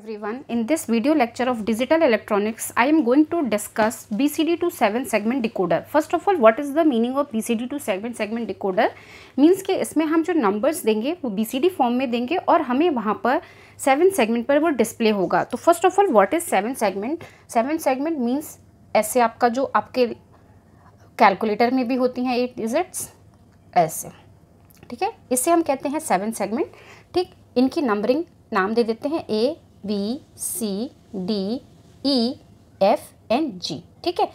everyone in this video lecture of digital electronics i am going to discuss bcd to 7 segment decoder first of all what is the meaning of bcd to 7 segment decoder means कि इसमें हम जो numbers देंगे वो bcd form में देंगे और हमें वहाँ पर सेवन सेगमेंट पर वो डिस्प्ले होगा तो first of all what is seven segment seven segment means ऐसे आपका जो आपके कैलकुलेटर में भी होती हैं एट डिजिट्स ऐसे ठीक है इसे हम कहते हैं सेवन सेगमेंट ठीक इनकी नंबरिंग नाम दे देते हैं A B C D E F and G ठीक है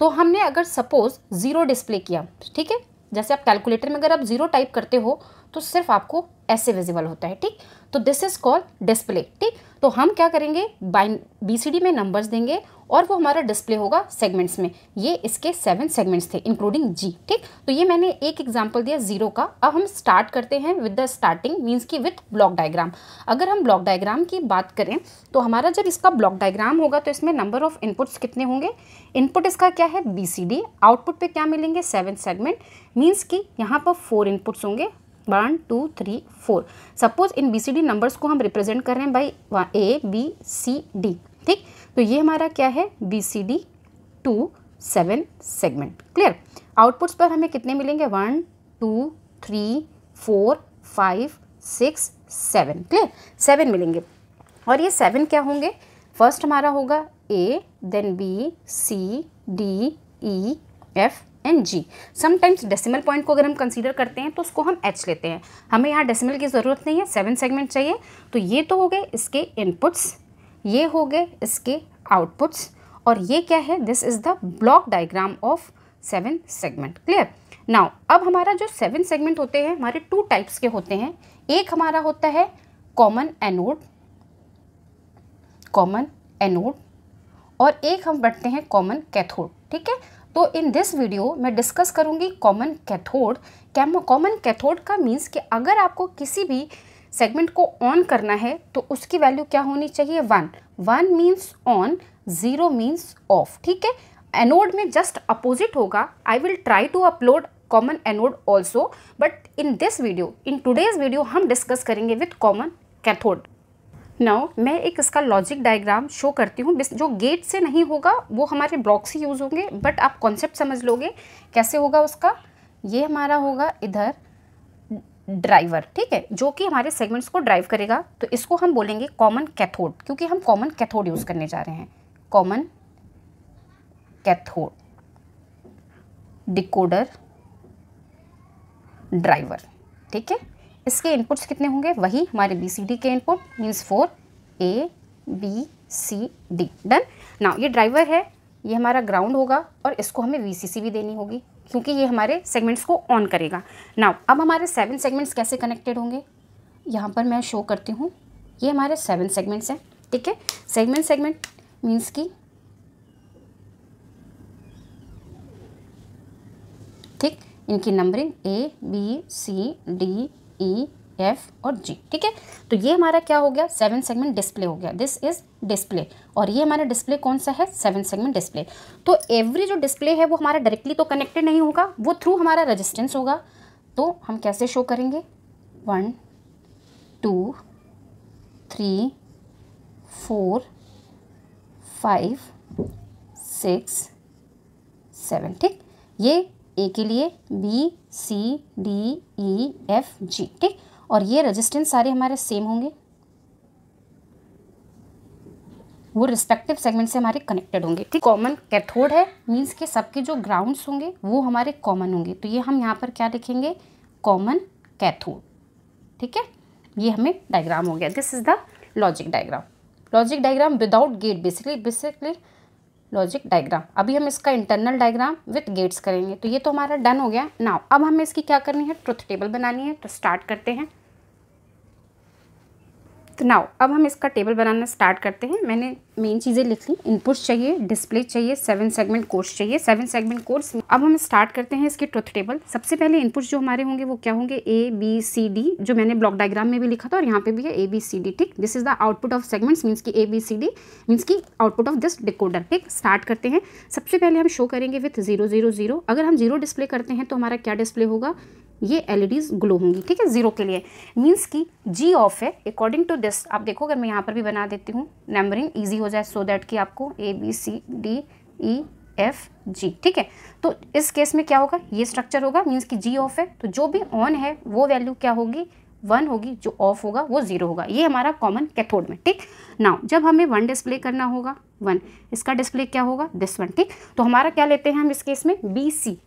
तो हमने अगर सपोज ज़ीरो डिस्प्ले किया ठीक है जैसे आप कैलकुलेटर में अगर आप ज़ीरो टाइप करते हो तो सिर्फ आपको ऐसे विजिबल होता है ठीक तो दिस इज़ कॉल्ड डिस्प्ले ठीक तो हम क्या करेंगे बाइन बी सी डी में नंबर्स देंगे और वो हमारा डिस्प्ले होगा सेगमेंट्स में ये इसके सेवन सेगमेंट्स थे इंक्लूडिंग जी ठीक तो ये मैंने एक एग्जाम्पल दिया जीरो का अब हम स्टार्ट करते हैं विद द स्टार्टिंग मीन्स की विथ ब्लॉक डायग्राम अगर हम ब्लॉक डायग्राम की बात करें तो हमारा जब इसका ब्लॉक डायग्राम होगा तो इसमें नंबर ऑफ इनपुट्स कितने होंगे इनपुट इसका क्या है बी सी डी आउटपुट पर क्या मिलेंगे सेवन सेगमेंट मीन्स कि यहाँ पर फोर इनपुट्स होंगे one two three four suppose इन बी सी डी नंबर्स को हम रिप्रेजेंट कर रहे हैं by A B C D ठीक तो ये हमारा क्या है B C D to seven segment clear outputs पर हमें कितने मिलेंगे one two three four five six seven clear seven मिलेंगे और ये सेवन क्या होंगे फर्स्ट हमारा होगा A then B C D E F and G sometimes decimal point को अगर हम कंसीडर करते हैं तो उसको हम एच लेते हैं हमें यहाँ डेसिमल की ज़रूरत नहीं है सेवन सेगमेंट चाहिए तो ये तो हो गए इसके इनपुट्स ये हो गए इसके आउटपुट्स और ये क्या है this is the block diagram of seven segment clear now अब हमारा जो सेवन सेगमेंट होते हैं हमारे टू टाइप्स के होते हैं एक हमारा होता है कॉमन एनोड कॉमन एनोड और एक हम बढ़ते हैं कॉमन कैथोड ठीक है तो इन दिस वीडियो मैं डिस्कस करूंगी कॉमन कैथोड कैम कॉमन कैथोड का मीन्स कि अगर आपको किसी भी सेगमेंट को ऑन करना है तो उसकी वैल्यू क्या होनी चाहिए one one means on zero means off ठीक है एनोड में जस्ट अपोजिट होगा I will try to upload common anode also but in this video in today's video हम डिस्कस करेंगे विथ कॉमन कैथोड नाउ मैं एक इसका लॉजिक डायग्राम शो करती हूँ जो गेट से नहीं होगा वो हमारे ब्लॉक से यूज़ होंगे बट आप कॉन्सेप्ट समझ लोगे कैसे होगा उसका ये हमारा होगा इधर ड्राइवर ठीक है जो कि हमारे सेगमेंट्स को ड्राइव करेगा तो इसको हम बोलेंगे कॉमन कैथोड क्योंकि हम कॉमन कैथोड यूज़ करने जा रहे हैं कॉमन कैथोड डिकोडर ड्राइवर ठीक है इसके इनपुट्स कितने होंगे वही हमारे बी सी डी के input means four A B C D done ना ये ड्राइवर है ये हमारा ग्राउंड होगा और इसको हमें वी सी सी भी देनी होगी क्योंकि ये हमारे सेगमेंट्स को ऑन करेगा नाउ अब हमारे सेवन सेगमेंट्स कैसे कनेक्टेड होंगे यहाँ पर मैं शो करती हूँ ये हमारे सेवन सेगमेंट्स हैं ठीक है सेगमेंट सेगमेंट मीन्स की ठीक इनकी numbering A B C D E F और जी ठीक है तो ये हमारा क्या हो गया सेवन सेगमेंट डिस्प्ले हो गया दिस इज डिस्प्ले और ये हमारा डिस्प्ले कौन सा है सेवन सेगमेंट डिस्प्ले तो एवरी जो डिस्प्ले है वो हमारा डायरेक्टली तो कनेक्टेड नहीं होगा वो थ्रू हमारा रजिस्टेंस होगा तो हम कैसे शो करेंगे one two three four five six seven ठीक ये ए के लिए B C D E F G ठीक और ये रेजिस्टेंस सारे हमारे सेम होंगे वो रिस्पेक्टिव सेगमेंट से हमारे कनेक्टेड होंगे ठीक कॉमन कैथोड है मीन्स के सबके जो ग्राउंड्स होंगे वो हमारे कॉमन होंगे तो ये हम यहाँ पर क्या लिखेंगे कॉमन कैथोड ठीक है ये हमें डायग्राम हो गया this is the logic diagram logic diagram without gate basically basically logic diagram अभी हम इसका इंटरनल डायग्राम विथ गेट्स करेंगे तो ये तो हमारा डन हो गया नाउ अब हमें इसकी क्या करनी है ट्रुथ टेबल बनानी है तो स्टार्ट करते हैं तो नाउ अब हम इसका टेबल बनाना स्टार्ट करते हैं मैंने मेन चीज़ें लिख ली इनपुट्स चाहिए डिस्प्ले चाहिए सेवन सेगमेंट कोर्स चाहिए सेवन सेगमेंट कोर्स अब हम स्टार्ट करते हैं इसके ट्रुथ टेबल सबसे पहले इनपुट्स जो हमारे होंगे वो क्या होंगे ए बी सी डी जो मैंने ब्लॉक डायग्राम में भी लिखा था और यहाँ पे भी है ए बी सी डी ठीक this is the output of segments means की A B C D means की आउटपुट ऑफ दिस डिकोडर ठीक स्टार्ट करते हैं सबसे पहले हम शो करेंगे विथ जीरो जीरो जीरो अगर हम जीरो डिस्प्ले करते हैं तो हमारा क्या डिस्प्ले होगा ये एल ग्लो e होंगी ठीक है ज़ीरो के लिए मीन्स कि जी ऑफ है अकॉर्डिंग टू दिस आप देखो अगर मैं यहाँ पर भी बना देती हूँ नंबरिंग ईजी हो जाए सो so दैट कि आपको A B C D E F G ठीक है तो इस केस में क्या होगा ये स्ट्रक्चर होगा मीन्स कि जी ऑफ है तो जो भी ऑन है वो वैल्यू क्या होगी वन होगी जो ऑफ होगा वो ज़ीरो होगा ये हमारा कॉमन कैथोड में ठीक नाउ जब हमें वन डिस्प्ले करना होगा वन इसका डिस्प्ले क्या होगा दिस वन ठीक तो हमारा क्या लेते हैं हम इस केस में बी सी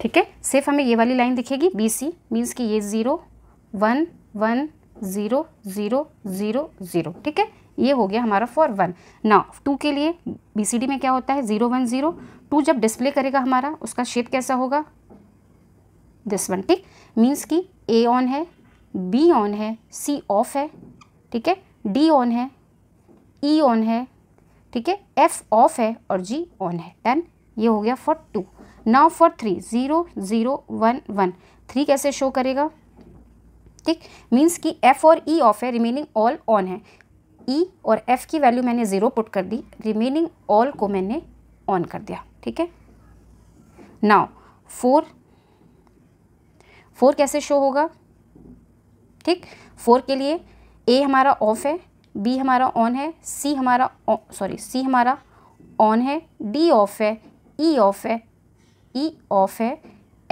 ठीक है सिर्फ हमें ये वाली लाइन दिखेगी बी सी मीन्स कि ये zero one one zero zero zero zero ठीक है ये हो गया हमारा फॉर वन ना टू के लिए बी सी डी में क्या होता है ज़ीरो वन ज़ीरो टू जब डिस्प्ले करेगा हमारा उसका शेप कैसा होगा दिस वन ठीक मीन्स कि ए ऑन है बी ऑन है सी ऑफ है ठीक है डी ऑन है ई e ऑन है ठीक है एफ ऑफ है और जी ऑन है डन ये हो गया for two now for three zero zero one one three कैसे शो करेगा ठीक मीन्स कि एफ़ और ई e ऑफ है रिमेनिंग ऑल ऑन है ई e और एफ़ की वैल्यू मैंने ज़ीरो पुट कर दी रिमेनिंग ऑल को मैंने ऑन कर दिया ठीक है नाउ फोर फोर कैसे शो होगा ठीक फोर के लिए ए हमारा ऑफ है बी हमारा ऑन है सी हमारा सॉरी सी हमारा ऑन है डी ऑफ है ई e ऑफ है ई e ऑफ है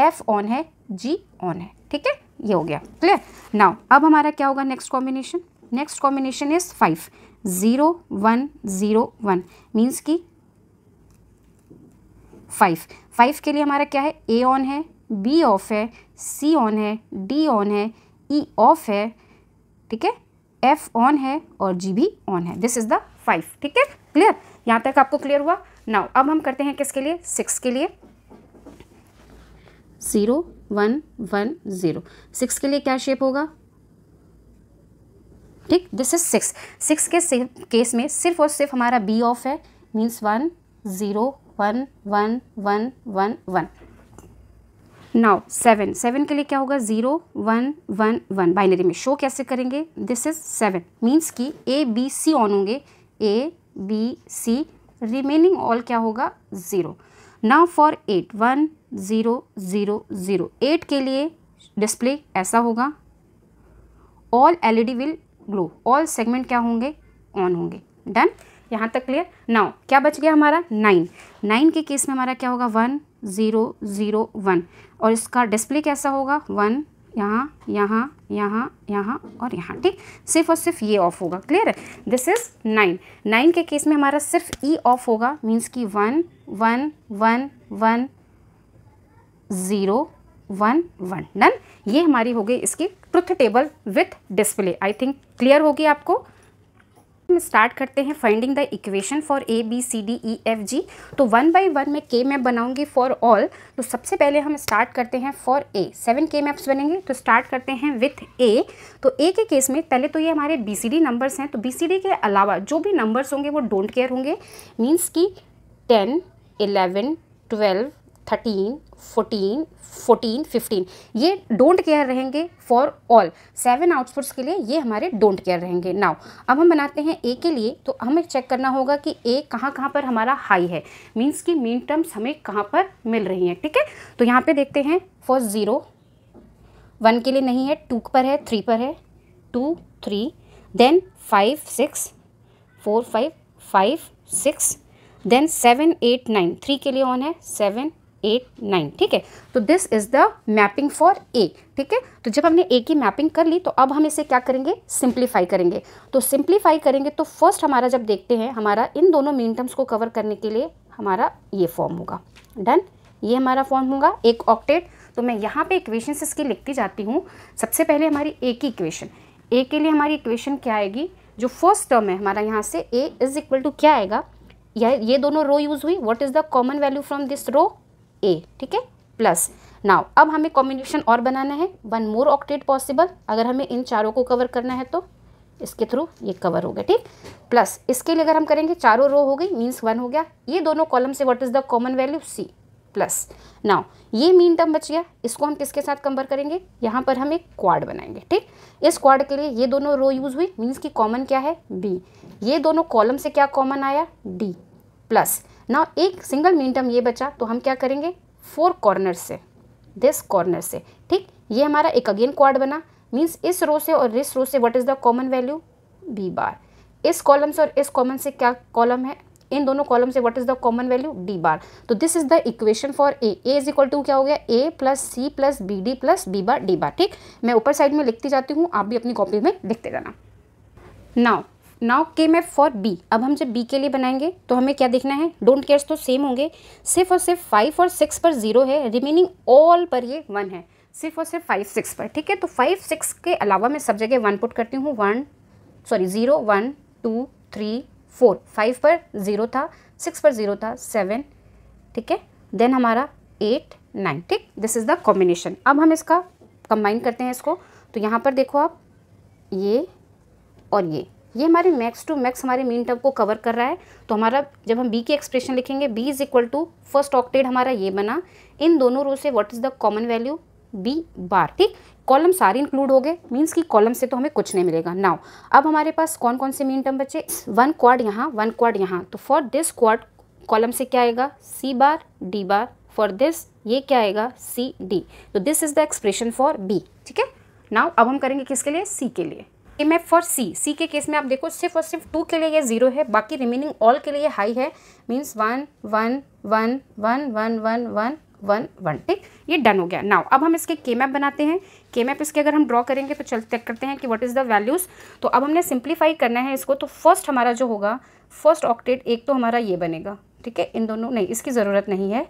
एफ ऑन है जी ऑन है ठीक है ये हो गया क्लियर नाउ अब हमारा क्या होगा next combination next combination is five zero one zero one means की फाइव फाइव के लिए हमारा क्या है ए ऑन है बी ऑफ है सी ऑन है डी ऑन है ई e ऑफ है ठीक है एफ ऑन है और जी भी ऑन है दिस इज़ द फाइव ठीक है क्लियर यहाँ तक आपको क्लियर हुआ नाउ अब हम करते हैं किसके लिए सिक्स के लिए zero one one zero six के लिए क्या शेप होगा ठीक दिस इज सिक्स सिक्स के केस में सिर्फ और सिर्फ हमारा बी ऑफ है means one zero one one one one one now seven seven के लिए क्या होगा zero one one one binary में शो कैसे करेंगे दिस इज सेवन मीन्स कि ए बी सी ऑन होंगे A B C remaining all क्या होगा zero now for eight one zero zero zero eight के लिए डिस्प्ले ऐसा होगा all L E D will glow all segment क्या होंगे ऑन होंगे डन यहाँ तक क्लियर नाउ क्या बच गया हमारा नाइन नाइन के केस में हमारा क्या होगा वन ज़ीरो ज़ीरो वन और इसका डिस्प्ले कैसा होगा वन यहाँ यहाँ यहाँ यहाँ और यहाँ ठीक सिर्फ और सिर्फ ये ऑफ होगा क्लियर है दिस इज नाइन नाइन के केस में हमारा सिर्फ ई e ऑफ होगा मीन्स कि one one one one zero one one done ये हमारी हो गई इसकी truth table with display I think clear होगी आपको में स्टार्ट करते हैं finding the equation for A B C D E F G तो वन बाई वन में के मैप बनाऊंगी फॉर ऑल तो सबसे पहले हम स्टार्ट करते हैं फॉर ए सेवन के मैप्स बनेंगे तो स्टार्ट करते हैं विथ ए तो ए के केस में पहले तो ये हमारे बी सी डी नंबर्स हैं तो बी सी डी के अलावा जो भी नंबर्स होंगे वो डोंट केयर होंगे मीन्स की ten eleven twelve thirteen fourteen fourteen fifteen ये डोंट केयर रहेंगे फॉर ऑल सेवन आउटपुट्स के लिए ये हमारे डोंट केयर रहेंगे नाउ अब हम बनाते हैं ए के लिए तो हमें चेक करना होगा कि ए कहाँ कहाँ पर हमारा हाई है मीन्स कि मीन टर्म्स हमें कहाँ पर मिल रही हैं ठीक है ठीके? तो यहाँ पे देखते हैं फॉर ज़ीरो वन के लिए नहीं है टू पर है थ्री पर है two three then five six four five five six then seven eight nine three के लिए ऑन है सेवन एट नाइन ठीक है तो this is the mapping for A ठीक है तो जब हमने ए की मैपिंग कर ली तो अब हम इसे क्या करेंगे सिंप्लीफाई करेंगे तो सिंप्लीफाई करेंगे तो फर्स्ट हमारा जब देखते हैं हमारा इन दोनों मीन टर्म्स को कवर करने के लिए हमारा ये फॉर्म होगा डन ये हमारा फॉर्म होगा एक ऑक्टेट तो मैं यहाँ पे इक्वेशन इसकी लिखती जाती हूँ सबसे पहले हमारी ए की इक्वेशन ए के लिए हमारी इक्वेशन क्या आएगी जो फर्स्ट टर्म है हमारा यहाँ से ए इज इक्वल टू क्या आएगा यह ये दोनों रो यूज़ हुई what is the common value from this row A ठीक है प्लस नाउ अब हमें कॉम्बिनेशन और बनाना है वन मोर ऑक्टेट पॉसिबल अगर हमें इन चारों को कवर करना है तो इसके थ्रू ये कवर हो गया ठीक प्लस इसके लिए अगर हम करेंगे चारों रो हो गई मीन्स वन हो गया ये दोनों कॉलम से what is the common value C plus now ये मीन टर्म बच गया इसको हम किसके साथ कंपेयर करेंगे यहाँ पर हम एक क्वाड बनाएंगे ठीक इस क्वाड के लिए ये दोनों रो यूज़ हुई मीन्स की कॉमन क्या है बी ये दोनों कॉलम से क्या कॉमन आया डी प्लस ना एक सिंगल मिन टर्म ये बचा तो हम क्या करेंगे फोर कॉर्नर से दिस कॉर्नर से ठीक ये हमारा एक अगेन क्वाड बना मीन्स इस रो से और इस रो से what is the common value B bar इस कॉलम से और इस कॉमन से क्या कॉलम है इन दोनों कॉलम से what is the common value D bar तो this is the equation for A A is equal to क्या हो गया A plus C plus B D plus B bar D bar ठीक मैं ऊपर साइड में लिखती जाती हूँ आप भी अपनी कॉपी में लिखते जाना नाउ नाउ के मैप फॉर बी अब हम जब बी के लिए बनाएंगे तो हमें क्या देखना है डोंट केयर्स तो सेम होंगे सिर्फ और सिर्फ फाइव और सिक्स पर जीरो है रिमेनिंग ऑल पर ये वन है सिर्फ और सिर्फ फाइव सिक्स पर ठीक है तो फाइव सिक्स के अलावा मैं सब जगह वन पुट करती हूँ one sorry zero one two three four five पर ज़ीरो था सिक्स पर ज़ीरो था सेवन ठीक है देन हमारा एट नाइन ठीक दिस इज़ द कॉम्बिनेशन अब हम इसका कंबाइन करते हैं इसको तो यहाँ पर देखो आप ये और ये ये हमारे मैक्स टू मैक्स हमारे मीन टर्म को कवर कर रहा है तो हमारा जब हम बी के एक्सप्रेशन लिखेंगे B is equal to first octet हमारा ये बना इन दोनों रो से what is the common value B bar ठीक कॉलम सारे इंक्लूड हो गए मीन्स कि कॉलम से तो हमें कुछ नहीं मिलेगा नाउ अब हमारे पास कौन कौन से मीन टर्म बचे वन क्वाड यहाँ वन क्वाड यहाँ तो फॉर दिस क्वाड कॉलम से क्या आएगा C bar D bar for this ये क्या आएगा सी डी तो this is the expression for B ठीक है नाउ अब हम करेंगे किसके लिए सी के लिए M F for C C के केस में आप देखो सिर्फ और सिर्फ टू के लिए ये जीरो है बाकी रिमेनिंग ऑल के लिए हाई है means one one one one one one one one one ठीक ये डन हो गया नाउ अब हम इसके के मैप बनाते हैं के मैप इसके अगर हम ड्रॉ करेंगे तो चल चेक करते हैं कि व्हाट इज़ द वैल्यूज़ तो अब हमने सिंप्लीफाई करना है इसको तो फर्स्ट हमारा जो होगा फर्स्ट ऑक्टेट एक तो हमारा ये बनेगा ठीक है इन दोनों नहीं इसकी ज़रूरत नहीं है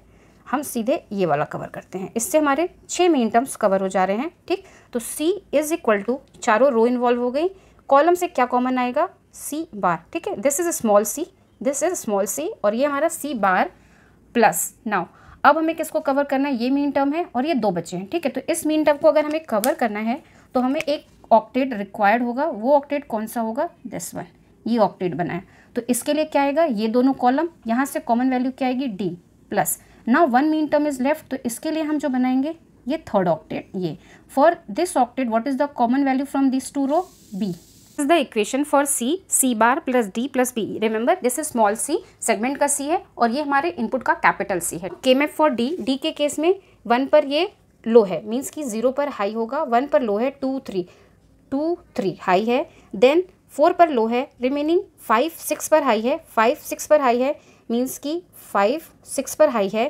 हम सीधे ये वाला कवर करते हैं इससे हमारे छः मेन टर्म्स कवर हो जा रहे हैं ठीक तो सी इज़ इक्वल टू चारों रो इन्वॉल्व हो गई कॉलम से क्या कॉमन आएगा सी बार ठीक है this is small C this is small C और ये हमारा सी बार प्लस नाउ अब हमें किसको कवर करना है ये मेन टर्म है और ये दो बच्चे हैं ठीक है तो इस मेन टर्म को अगर हमें कवर करना है तो हमें एक ऑक्टेट रिक्वायर्ड होगा वो ऑक्टेट कौन सा होगा दिस वन ये ऑक्टेट बनाया तो इसके लिए क्या आएगा ये दोनों कॉलम यहाँ से कॉमन वैल्यू क्या आएगी डी प्लस ना one min term is left तो इसके लिए हम जो बनाएंगे ये थर्ड ऑक्टेट ये for this octet what is the common value from this two row B is the equation for C C bar plus D plus B remember this is small C segment का C है और ये हमारे input का capital C है के F for D D case case में one पर ये लो है मीन्स कि जीरो पर हाई होगा वन पर लो है two three two three high है देन फोर पर लो है रिमेनिंग फाइव सिक्स पर हाई है फाइव सिक्स पर हाई है मीन्स कि फाइव सिक्स पर हाई है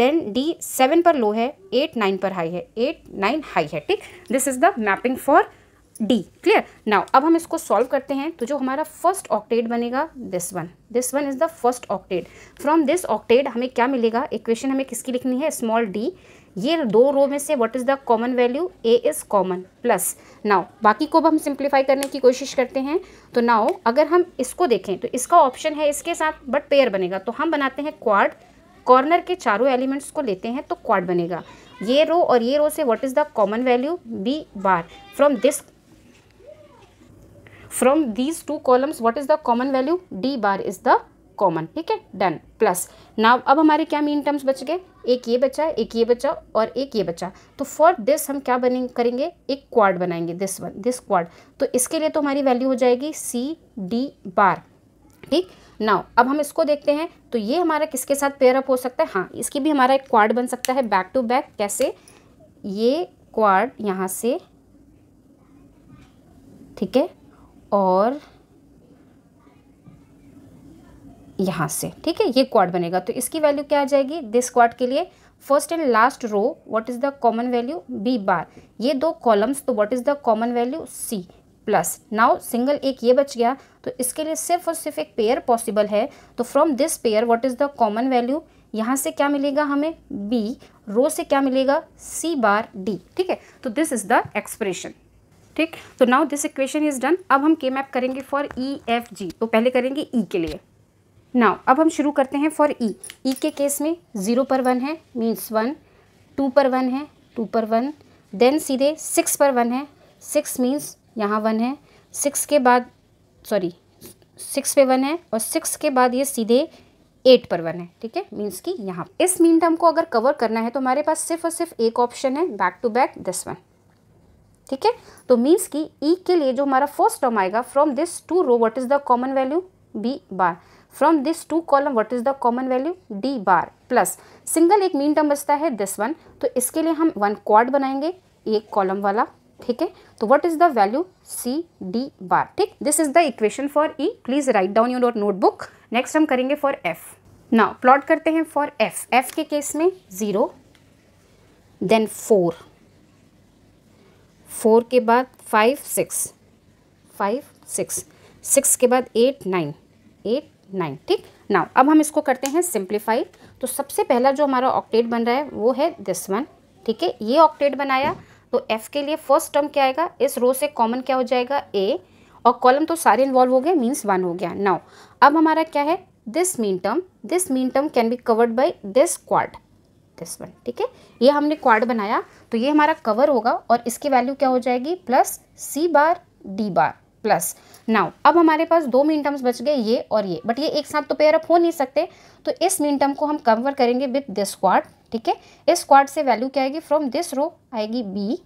देन डी सेवन पर लो है एट नाइन पर हाई है एट नाइन हाई है ठीक this is the mapping for D clear now अब हम इसको सॉल्व करते हैं तो जो हमारा फर्स्ट ऑक्टेड बनेगा this one this one is the first octet from this octet हमें क्या मिलेगा इक्वेशन हमें किसकी लिखनी है स्मॉल डी ये दो रो में से what is the common value A is common plus now बाकी को हम सिंप्लीफाई करने की कोशिश करते हैं तो नाउ अगर हम इसको देखें तो इसका ऑप्शन है इसके साथ बट पेयर बनेगा तो हम बनाते हैं क्वाड कॉर्नर के चारों एलिमेंट्स को लेते हैं तो क्वाड बनेगा ये रो और ये रो से what is the common value B bar from this from these two columns what is the common value D bar is the common ठीक है डन प्लस नाउ अब हमारे क्या मीन टर्म्स बच गए एक ये बचा एक ये बचा और एक ये बचा तो फॉर दिस हम क्या बने करेंगे एक क्वाड बनाएंगे दिस वन दिस क्वाड तो इसके लिए तो हमारी वैल्यू हो जाएगी सी डी बार ठीक नाउ अब हम इसको देखते हैं तो ये हमारा किसके साथ पेयरअप हो सकता है हाँ इसकी भी हमारा एक क्वाड बन सकता है बैक टू बैक कैसे ये क्वाड यहाँ से ठीक है और यहाँ से ठीक है ये क्वाड बनेगा तो इसकी वैल्यू क्या आ जाएगी दिस क्वाड के लिए first and last row what is the common value B bar ये दो कॉलम्स तो what is the common value C plus now single एक ये बच गया तो इसके लिए सिर्फ और सिर्फ एक पेयर पॉसिबल है तो from this pair what is the common value यहाँ से क्या मिलेगा हमें बी रो से क्या मिलेगा सी बार डी ठीक है तो दिस इज़ द एक्सप्रेशन ठीक तो now this equation is done अब हम के मैप करेंगे फॉर ई एफ जी तो पहले करेंगे ई e के लिए नाउ अब हम शुरू करते हैं फॉर ई ई के केस में ज़ीरो पर वन है मीन्स वन टू पर वन है टू पर वन देन सीधे सिक्स पर वन है सिक्स मीन्स यहाँ वन है सिक्स के बाद सॉरी सिक्स पे वन है और सिक्स के बाद ये सीधे एट पर वन है ठीक है मीन्स कि यहाँ इस मीन टर्म को अगर कवर करना है तो हमारे पास सिर्फ और सिर्फ एक ऑप्शन है back to back this one ठीक है तो मीन्स कि ई e के लिए जो हमारा फर्स्ट टर्म आएगा from this two row what is the common value B bar from this two column what is the common value D bar plus single एक मीन टर्म बचता है दिस वन तो इसके लिए हम वन क्वाड बनाएंगे एक कॉलम वाला ठीक है तो what is the value C D bar ठीक this is the equation for E please write down your notebook next हम करेंगे फॉर एफ ना प्लॉट करते हैं फॉर एफ एफ के केस में ज़ीरो देन फोर फोर के बाद five six five six six के बाद एट नाइन एट नाइन ठीक नाउ अब हम इसको करते हैं सिंप्लीफाई तो सबसे पहला जो हमारा ऑक्टेट बन रहा है वो है दिस वन ठीक है ये ऑक्टेट बनाया तो एफ के लिए फर्स्ट टर्म क्या आएगा इस रो से कॉमन क्या हो जाएगा ए और कॉलम तो सारे इन्वॉल्व हो गए मीन्स वन हो गया नाउ अब हमारा क्या है this min term this min term can be covered by this quad this one ठीक है ये हमने क्वाड बनाया तो ये हमारा कवर होगा और इसकी वैल्यू क्या हो जाएगी plus C bar D bar plus now अब हमारे पास दो मीन टर्म्स बच गए ये और ये बट ये एक साथ तो पेयर अप हो नहीं सकते तो इस मीन टर्म को हम कवर करेंगे विद दिस क्वाड ठीक है इस क्वाड से वैल्यू क्या आएगी फ्रॉम दिस रो आएगी B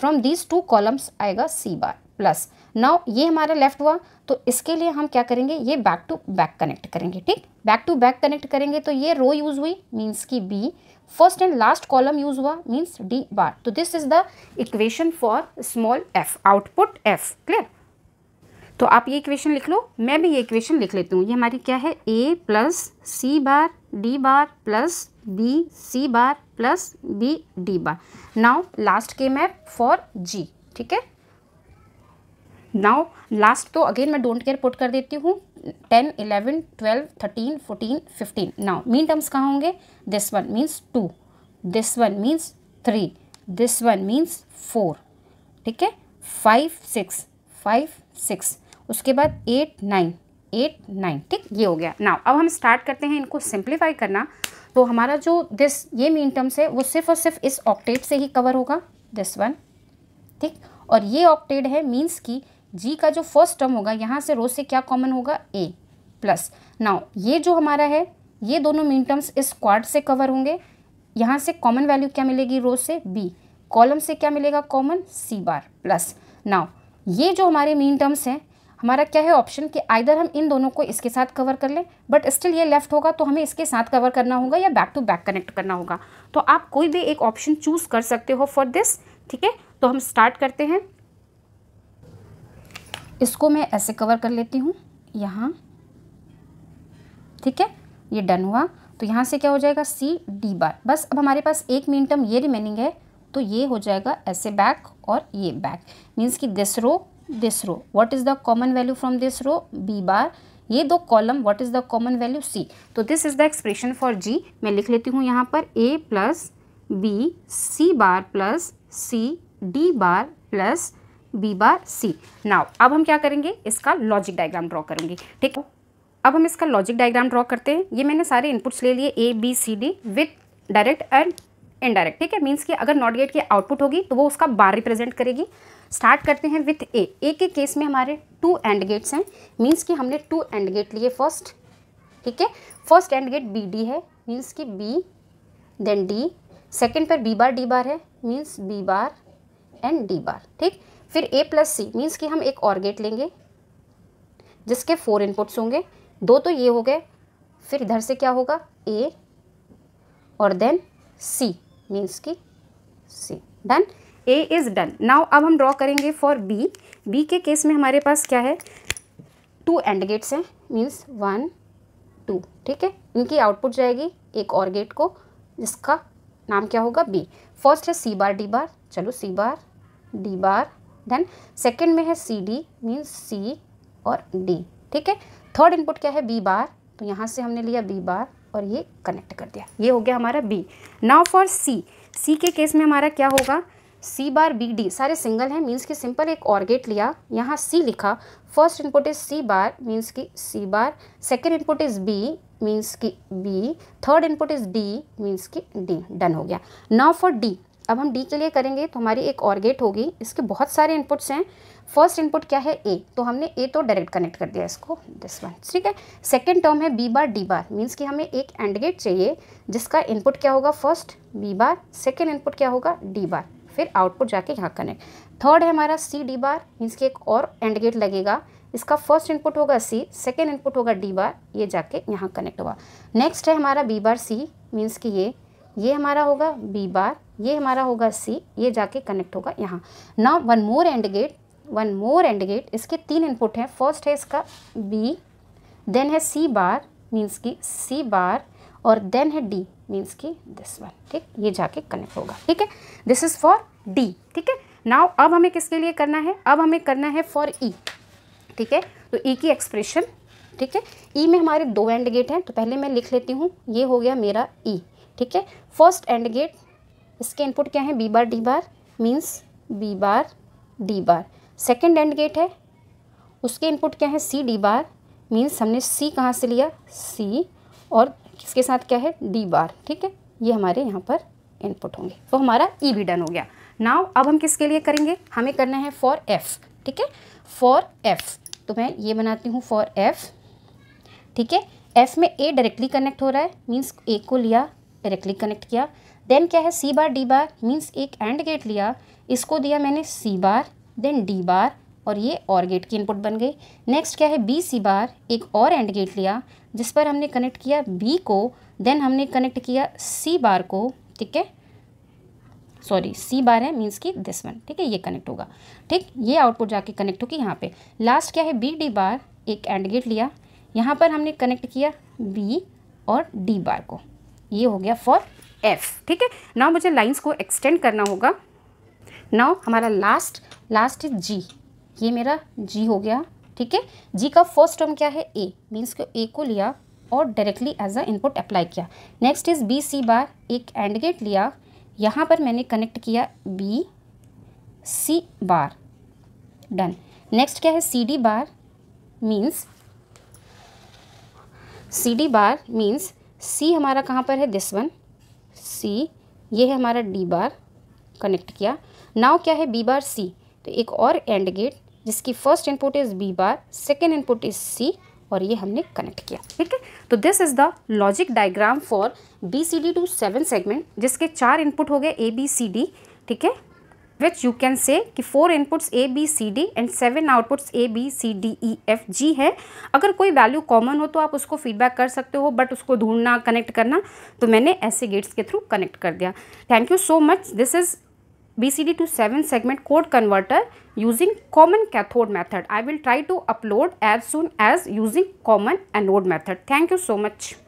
from this two columns आएगा सी बार प्लस नाउ ये हमारा लेफ्ट हुआ तो इसके लिए हम क्या करेंगे ये बैक टू बैक कनेक्ट करेंगे ठीक बैक टू बैक कनेक्ट करेंगे तो ये रो यूज़ हुई मीन्स की B first and last column use हुआ मीन्स डी बार तो this is the equation for small F output F clear तो आप ये इक्वेशन लिख लो मैं भी ये इक्वेशन लिख लेती हूँ ये हमारी क्या है A plus C bar D bar plus B C bar plus B D bar now last के मैप फॉर जी ठीक है नाउ लास्ट तो अगेन मैं डोंट केयर पुट कर देती हूँ ten eleven twelve thirteen fourteen fifteen now min terms कहाँ होंगे this one means two this one means three this one means four ठीक है फाइव सिक्स फाइव सिक्स उसके बाद एट नाइन एट नाइन ठीक ये हो गया नाउ अब हम स्टार्ट करते हैं इनको सिंप्लीफाई करना तो हमारा जो दिस ये मीन टर्म्स है वो सिर्फ और सिर्फ इस ऑक्टेट से ही कवर होगा दिस वन ठीक और ये ऑक्टेट है मीन्स कि जी का जो फर्स्ट टर्म होगा यहाँ से रो से क्या कॉमन होगा ए प्लस नाउ ये जो हमारा है ये दोनों मीन टर्म्स इस क्वाड से कवर होंगे यहाँ से कॉमन वैल्यू क्या मिलेगी रो से बी कॉलम से क्या मिलेगा common C bar plus now ये जो हमारे मीन टर्म्स हैं हमारा क्या है ऑप्शन कि आइधर हम इन दोनों को इसके साथ कवर कर लें बट स्टिल ये लेफ्ट होगा तो हमें इसके साथ कवर करना होगा या बैक टू बैक कनेक्ट करना होगा तो आप कोई भी एक ऑप्शन चूज़ कर सकते हो फॉर दिस ठीक है तो हम स्टार्ट करते हैं इसको मैं ऐसे कवर कर लेती हूँ यहाँ ठीक है ये डन हुआ तो यहाँ से क्या हो जाएगा सी डी बार बस अब हमारे पास एक मिनटम ये रिमेनिंग है तो ये हो जाएगा ऐसे बैक और ये बैक मीन्स कि this row this row what is the common value from this row B bar ये दो column what is the common value C तो this is the expression for G मैं लिख लेती हूँ यहाँ पर A plus B C bar plus C D bar plus B bar C now अब हम क्या करेंगे इसका लॉजिक डायग्राम ड्रॉ करेंगे ठीक अब हम इसका लॉजिक डायग्राम ड्रॉ करते हैं ये मैंने सारे इनपुट्स ले लिए A B C D with direct and indirect ठीक है मीन्स कि अगर नॉट गेट की आउटपुट होगी तो वो उसका बार रिप्रेजेंट करेगी स्टार्ट करते हैं विथ ए ए के केस में हमारे टू एंड गेट्स हैं मीन्स कि हमने टू एंड गेट लिए फर्स्ट ठीक है first and gate B D है मीन्स कि बी देन डी सेकेंड पर बी बार डी बार है means B bar and D bar ठीक फिर ए प्लस सी मीन्स कि हम एक और गेट लेंगे जिसके फोर इनपुट्स होंगे दो तो ये हो गए फिर इधर से क्या होगा ए और देन सी मीन्स कि C done A is done now अब हम ड्रॉ करेंगे फॉर बी बी के केस में हमारे पास क्या है टू एंड गेट्स हैं मीन्स वन टू ठीक है इनकी आउटपुट जाएगी एक और गेट को जिसका नाम क्या होगा बी फर्स्ट है सी बार डी बार चलो C bar D bar then second में है सी डी मीन्स सी और डी ठीक है थर्ड इनपुट क्या है बी बार तो यहाँ से हमने लिया बी बार और ये कनेक्ट कर दिया ये हो गया हमारा B now for C C के केस में हमारा क्या होगा सी बार बी डी सारे सिंगल हैं मीन्स कि सिंपल एक और गेट लिया यहाँ सी लिखा first input is C bar means कि C bar second input is B means कि B third input is D means कि डी डन हो गया नाउ फॉर डी अब हम डी के लिए करेंगे तो हमारी एक और गेट होगी इसके बहुत सारे इनपुट्स हैं फर्स्ट इनपुट क्या है ए तो हमने ए तो डायरेक्ट कनेक्ट कर दिया इसको दिस वन ठीक है सेकेंड टर्म है B bar D bar means कि हमें एक एंड गेट चाहिए जिसका इनपुट क्या होगा first B bar second input क्या होगा डी बार फिर आउटपुट जाके यहाँ कनेक्ट थर्ड है हमारा सी डी बार मीन्स कि एक और एंड गेट लगेगा इसका फर्स्ट इनपुट होगा सी सेकेंड इनपुट होगा डी बार ये जाके यहाँ कनेक्ट होगा नेक्स्ट है हमारा बी बार सी मीन्स कि ये ये हमारा होगा बी बार ये हमारा होगा सी ये जाके कनेक्ट होगा यहाँ ना one more and gate one more and gate इसके तीन इनपुट हैं फर्स्ट है इसका बी देन है सी बार मीन्स कि सी बार और देन है डी मीन्स की दिस वन ठीक ये जाके कनेक्ट होगा ठीक है दिस इज़ फॉर डी ठीक है नाउ अब हमें किसके लिए करना है अब हमें करना है फॉर ई e, ठीक है तो ई e की एक्सप्रेशन ठीक है ई e में हमारे दो एंड गेट हैं तो पहले मैं लिख लेती हूँ ये हो गया मेरा ई e, ठीक है फर्स्ट एंड गेट इसके इनपुट क्या है B bar D bar means B bar D bar second and gate है उसके इनपुट क्या है सी डी बार मीन्स हमने सी कहाँ से लिया सी और किसके साथ क्या है डी बार ठीक है ये हमारे यहाँ पर इनपुट होंगे तो हमारा ई e भी डन हो गया नाव अब हम किसके लिए करेंगे हमें करना है फॉर एफ़ ठीक है फॉर एफ़ तो मैं ये बनाती हूँ फॉर एफ़ ठीक है एफ़ में ए डायरेक्टली कनेक्ट हो रहा है मीन्स ए को लिया डायरेक्टली कनेक्ट किया देन क्या है C bar D bar means एक एंड गेट लिया इसको दिया मैंने सी बार देन डी बार और ये और गेट की इनपुट बन गई नेक्स्ट क्या है बी सी बार एक और एंड गेट लिया जिस पर हमने कनेक्ट किया बी को देन हमने कनेक्ट किया सी बार को ठीक है सॉरी सी बार है मीन्स की दिस वन ठीक है ये कनेक्ट होगा ठीक ये आउटपुट जाके कनेक्ट होगी यहाँ पे लास्ट क्या है बी डी बार एक एंड गेट लिया यहाँ पर हमने कनेक्ट किया बी और डी बार को ये हो गया फॉर एफ ठीक है नाउ मुझे लाइन्स को एक्सटेंड करना होगा नाउ हमारा लास्ट लास्ट इज जी ये मेरा जी हो गया ठीक है जी का फर्स्ट टर्म क्या है ए मीन्स को ए को लिया और directly as a input apply किया next is B C bar एक एंड गेट लिया यहाँ पर मैंने कनेक्ट किया B C bar done next क्या है C D bar means C D bar means C हमारा कहाँ पर है दिस वन सी ये है हमारा डी बार कनेक्ट किया नाव क्या है बी बार सी तो एक और एंड गेट जिसकी first input is B bar second input is C और ये हमने कनेक्ट किया ठीक है तो this is the logic diagram for B C D to seven segment जिसके चार इनपुट हो गए ए बी सी डी ठीक है विच यू कैन से कि four inputs A B C D and seven outputs A B C D E F G है अगर कोई वैल्यू कॉमन हो तो आप उसको फीडबैक कर सकते हो बट उसको ढूंढना कनेक्ट करना तो मैंने ऐसे गेट्स के थ्रू कनेक्ट कर दिया thank you so much this is BCD to 7 segment code converter using common cathode method. I will try to upload as soon as using common anode method. Thank you so much.